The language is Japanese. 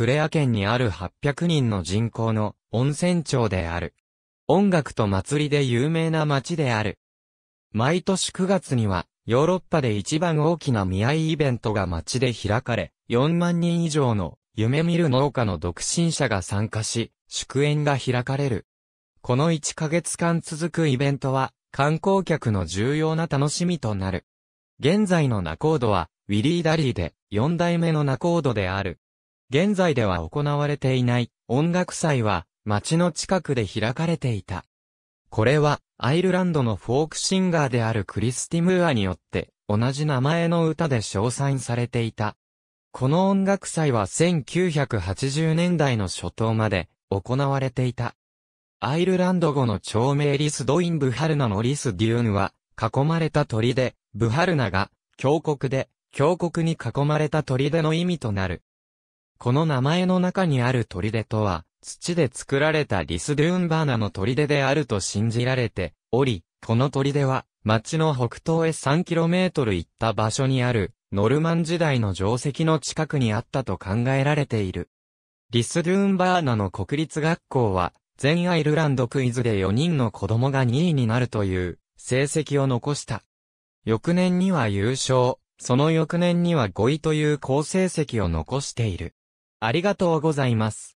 クレア県にある800人の人口の温泉町である。音楽と祭りで有名な町である。毎年9月には、ヨーロッパで一番大きな見合いイベントが町で開かれ、4万人以上の夢見る農家の独身者が参加し、祝宴が開かれる。この1ヶ月間続くイベントは、観光客の重要な楽しみとなる。現在のナコードは、ウィリー・ダリーで、4代目のナコードである。現在では行われていない音楽祭は街の近くで開かれていた。これはアイルランドのフォークシンガーであるクリスティ・ムーアによって同じ名前の歌で称賛されていた。この音楽祭は1980年代の初頭まで行われていた。アイルランド語の町名リスドイン・ブハルナのリス・デューンは囲まれた鳥で、ブハルナが峡谷で、峡谷に囲まれた鳥での意味となる。この名前の中にある砦とは、土で作られたリスドゥーンバーナの砦であると信じられており、この砦は、町の北東へ 3km 行った場所にある、ノルマン時代の定石の近くにあったと考えられている。リスドゥーンバーナの国立学校は、全アイルランドクイズで4人の子供が2位になるという、成績を残した。翌年には優勝、その翌年には5位という好成績を残している。ありがとうございます。